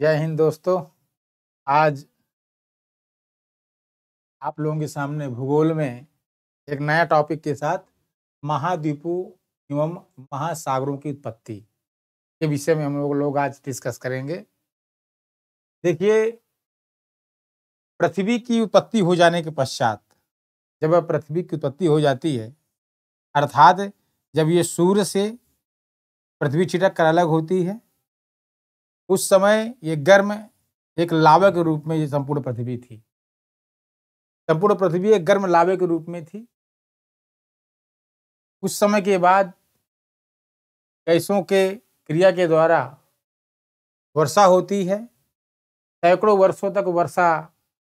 जय हिंद दोस्तों आज आप लोगों के सामने भूगोल में एक नया टॉपिक के साथ महाद्वीपों एवं महासागरों की उत्पत्ति के विषय में हम लोग लोग आज डिस्कस करेंगे देखिए पृथ्वी की उत्पत्ति हो जाने के पश्चात जब पृथ्वी की उत्पत्ति हो जाती है अर्थात जब ये सूर्य से पृथ्वी छिटक कर अलग होती है उस समय ये गर्म एक लावा के रूप में ये संपूर्ण पृथ्वी थी संपूर्ण पृथ्वी एक गर्म लावे के रूप में थी उस समय के बाद कैसों के क्रिया के द्वारा वर्षा होती है सैकड़ों वर्षों तक वर्षा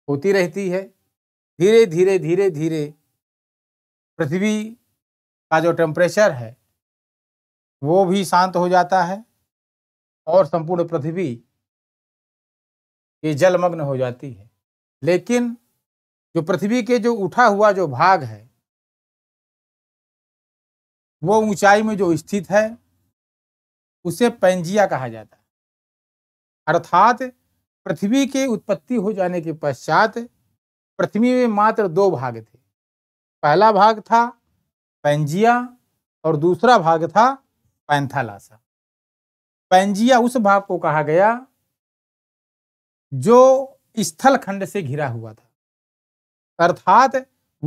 होती रहती है धीरे धीरे धीरे धीरे पृथ्वी का जो टेम्परेचर है वो भी शांत हो जाता है और संपूर्ण पृथ्वी ये जलमग्न हो जाती है लेकिन जो पृथ्वी के जो उठा हुआ जो भाग है वो ऊंचाई में जो स्थित है उसे पैंजिया कहा जाता है अर्थात पृथ्वी के उत्पत्ति हो जाने के पश्चात पृथ्वी में मात्र दो भाग थे पहला भाग था पैंजिया और दूसरा भाग था पैंथालासा पैंजिया उस भाग को कहा गया जो स्थलखंड से घिरा हुआ था अर्थात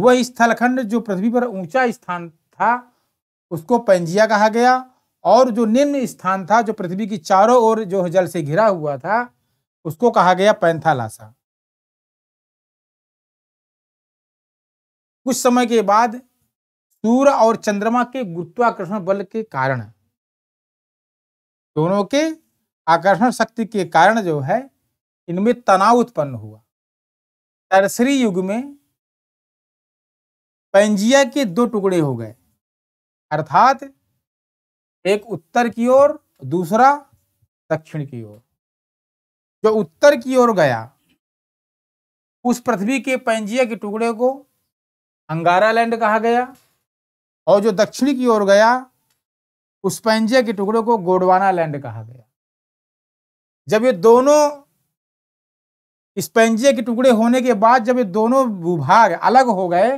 वह स्थलखंड जो पृथ्वी पर ऊंचा स्थान था उसको पैंजिया कहा गया और जो निम्न स्थान था जो पृथ्वी की चारों ओर जो जल से घिरा हुआ था उसको कहा गया पैंथालासा कुछ समय के बाद सूर्य और चंद्रमा के गुरुत्वाकर्षण बल के कारण दोनों के आकर्षण शक्ति के कारण जो है इनमें तनाव उत्पन्न हुआ तरसरी युग में पेंजिया के दो टुकड़े हो गए अर्थात एक उत्तर की ओर दूसरा दक्षिण की ओर जो उत्तर की ओर गया उस पृथ्वी के पेंजिया के टुकड़े को अंगारा लैंड कहा गया और जो दक्षिण की ओर गया पुष्पंजिया के टुकड़ों को गोडवाना लैंड कहा गया जब ये दोनों स्पेंजिया के टुकड़े होने के बाद जब ये दोनों भूभाग अलग हो गए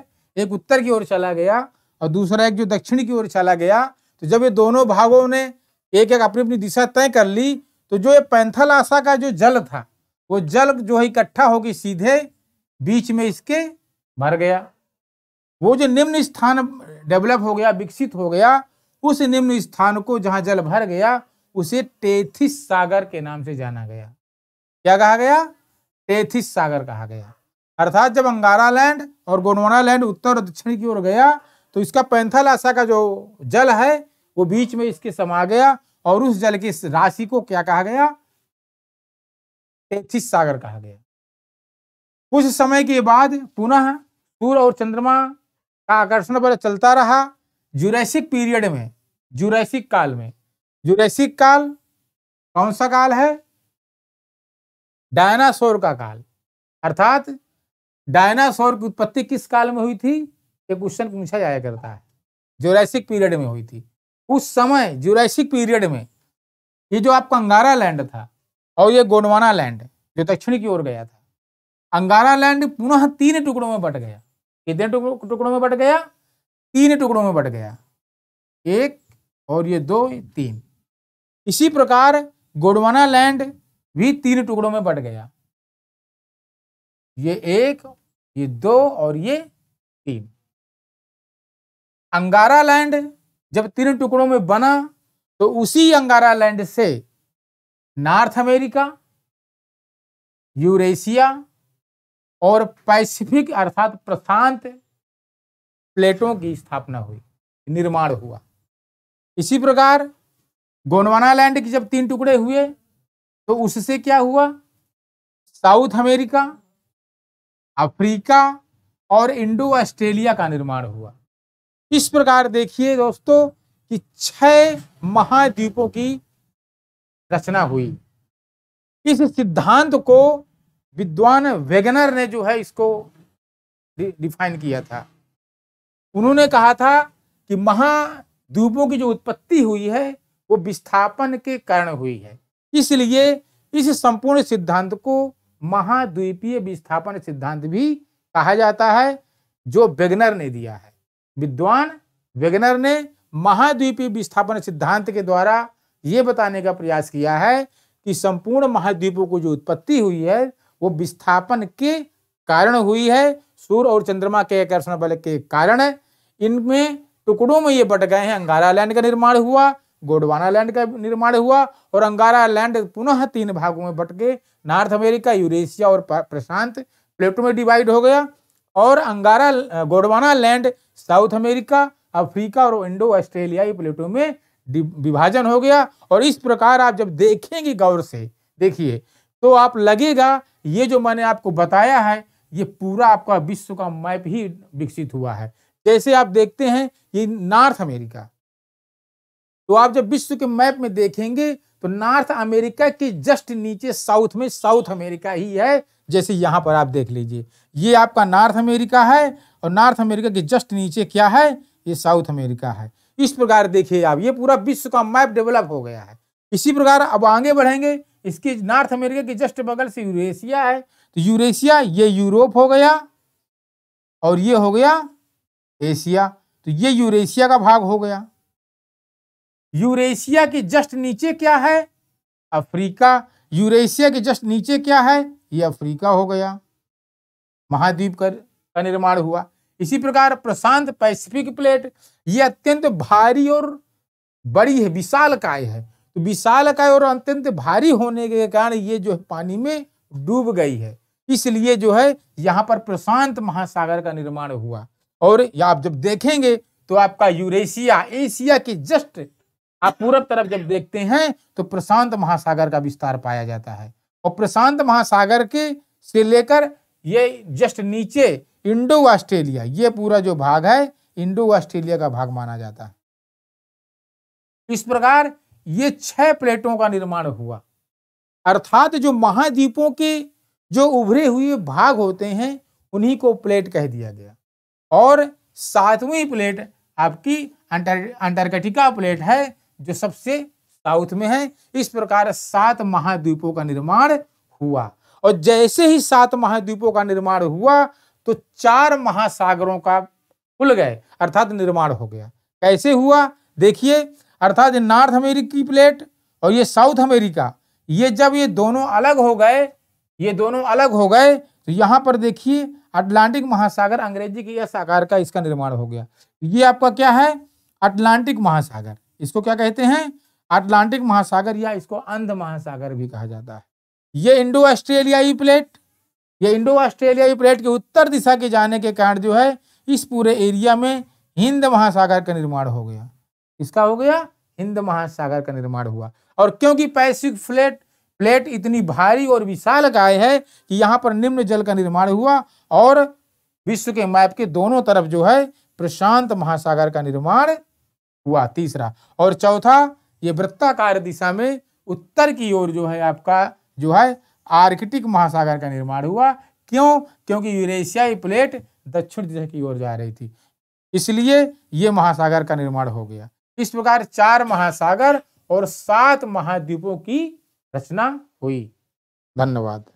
एक उत्तर की ओर चला गया और दूसरा एक जो दक्षिण की ओर चला गया तो जब ये दोनों भागों ने एक एक अपनी अपनी दिशा तय कर ली तो जो ये आशा का जो जल था वो जल जो है इकट्ठा होगी सीधे बीच में इसके भर गया वो जो निम्न स्थान डेवलप हो गया विकसित हो गया उस निम्न स्थान को जहां जल भर गया उसे टेथिस सागर के नाम से जाना गया क्या कहा गया टेथिस सागर कहा गया अर्थात जब अंगारा लैंड और गोनवाना लैंड उत्तर और दक्षिण की ओर गया तो इसका आशा का जो जल है वो बीच में इसके समा गया और उस जल की राशि को क्या कहा गया तेथिस सागर कहा गया कुछ समय के बाद पुनः सूर्य और चंद्रमा का आकर्षण पर चलता रहा जुरैसिक पीरियड में जुरैसिक काल में जुरैसिक काल कौन सा काल है डायनासोर का काल अर्थात डायनासोर की उत्पत्ति किस काल में हुई थी ये क्वेश्चन पूछा जाया करता है जुरैसिक पीरियड में हुई थी उस समय जुरैसिक पीरियड में ये जो आपका अंगारा लैंड था और ये गोंडवाना लैंड जो दक्षिण की ओर गया था अंगारा लैंड पुनः तीन टुकड़ों में बट गया कितने टुकड़ों में बट गया तीन टुकड़ों में बट गया एक और ये दो तीन इसी प्रकार गोडवाना लैंड भी तीन टुकड़ों में बट गया ये एक ये दो और ये तीन अंगारा लैंड जब तीन टुकड़ों में बना तो उसी अंगारा लैंड से नॉर्थ अमेरिका यूरेशिया और पैसिफिक अर्थात प्रशांत प्लेटों की स्थापना हुई निर्माण हुआ इसी प्रकार गोनवाना लैंड के जब तीन टुकड़े हुए तो उससे क्या हुआ साउथ अमेरिका अफ्रीका और इंडो ऑस्ट्रेलिया का निर्माण हुआ इस प्रकार देखिए दोस्तों कि छह महाद्वीपों की रचना हुई इस सिद्धांत को विद्वान वेगनर ने जो है इसको डिफाइन किया था उन्होंने कहा था कि महाद्वीपों की जो उत्पत्ति हुई है वो विस्थापन के कारण हुई है इसलिए इस संपूर्ण सिद्धांत को महाद्वीपीय विस्थापन सिद्धांत भी कहा जाता है जो वेगनर ने दिया है विद्वान वेगनर ने महाद्वीपीय विस्थापन सिद्धांत के द्वारा ये बताने का प्रयास किया है कि संपूर्ण महाद्वीपों को जो उत्पत्ति हुई है वो विस्थापन के कारण हुई है सूर्य और चंद्रमा के आकर्षण बल के कारण इनमें टुकड़ों में ये बट गए हैं अंगारा लैंड का निर्माण हुआ गोडवाना लैंड का निर्माण हुआ और अंगारा लैंड पुनः तीन भागों में बट गए नॉर्थ अमेरिका यूरेशिया और प्रशांत प्लेटो में डिवाइड हो गया और Angara Gondwana land South America Africa और इंडो ऑस्ट्रेलियाई प्लेटो में विभाजन हो गया और इस प्रकार आप जब देखेंगे गौर से देखिए तो आप लगेगा ये जो मैंने आपको बताया है ये पूरा आपका विश्व का मैप ही विकसित हुआ है जैसे आप देखते हैं ये नॉर्थ अमेरिका तो आप जब विश्व के मैप में देखेंगे तो नॉर्थ अमेरिका के जस्ट नीचे साउथ में साउथ अमेरिका ही है जैसे यहां पर आप देख लीजिए ये आपका नॉर्थ अमेरिका है और नॉर्थ अमेरिका के जस्ट नीचे क्या है ये साउथ अमेरिका है इस प्रकार देखिए आप ये पूरा विश्व का मैप डेवलप हो गया है इसी प्रकार अब आगे बढ़ेंगे इसके नॉर्थ अमेरिका के जस्ट बगल से यूरेशिया है तो यूरेशिया ये यूरोप हो गया और ये हो गया एशिया तो ये यूरेशिया का भाग हो गया यूरेशिया के जस्ट नीचे क्या है अफ्रीका यूरेशिया के जस्ट नीचे क्या है ये अफ्रीका हो गया महाद्वीप का निर्माण हुआ इसी प्रकार प्रशांत पैसिफिक प्लेट ये अत्यंत भारी और बड़ी है विशाल काय है तो विशाल काय और अत्यंत भारी होने के कारण ये जो है पानी में डूब गई है इसलिए जो है यहाँ पर प्रशांत महासागर का निर्माण हुआ और या आप जब देखेंगे तो आपका यूरेशिया एशिया की जस्ट आप पूरब तरफ जब देखते हैं तो प्रशांत महासागर का विस्तार पाया जाता है और प्रशांत महासागर के से लेकर ये जस्ट नीचे इंडो ऑस्ट्रेलिया ये पूरा जो भाग है इंडो ऑस्ट्रेलिया का भाग माना जाता है इस प्रकार ये छह प्लेटों का निर्माण हुआ अर्थात जो महाद्वीपों के जो उभरे हुए भाग होते हैं उन्हीं को प्लेट कह दिया गया और सातवीं प्लेट आपकी अंटार्कटिका प्लेट है जो सबसे साउथ में है इस प्रकार सात महाद्वीपों का निर्माण हुआ और जैसे ही सात महाद्वीपों का निर्माण हुआ तो चार महासागरों का खुल गए अर्थात निर्माण हो गया कैसे हुआ देखिए अर्थात नॉर्थ अमेरिकी प्लेट और ये साउथ अमेरिका ये जब ये दोनों अलग हो गए ये दोनों अलग हो गए तो यहाँ पर देखिए अटलांटिक महासागर अंग्रेजी के इस आकार का इसका निर्माण हो गया ये आपका क्या है अटलांटिक महासागर इसको क्या कहते हैं अटलांटिक महासागर या इसको अंध महासागर भी कहा जाता है ये इंडो ऑस्ट्रेलियाई प्लेट ये इंडो ऑस्ट्रेलियाई प्लेट के उत्तर दिशा के जाने के कारण जो है इस पूरे एरिया में हिंद महासागर का निर्माण हो गया इसका हो गया हिंद महासागर का निर्माण हुआ और क्योंकि पैसिफिक प्लेट प्लेट इतनी भारी और विशाल काय है कि यहाँ पर निम्न जल का निर्माण हुआ और विश्व के मैप के दोनों तरफ जो है प्रशांत महासागर का निर्माण हुआ तीसरा और चौथा ये वृत्ताकार दिशा में उत्तर की ओर जो है आपका जो है आर्कटिक महासागर का निर्माण हुआ क्यों क्योंकि यूरेशियाई प्लेट दक्षिण दिशा की ओर जा रही थी इसलिए ये महासागर का निर्माण हो गया इस प्रकार चार महासागर और सात महाद्वीपों की रचना हुई धन्यवाद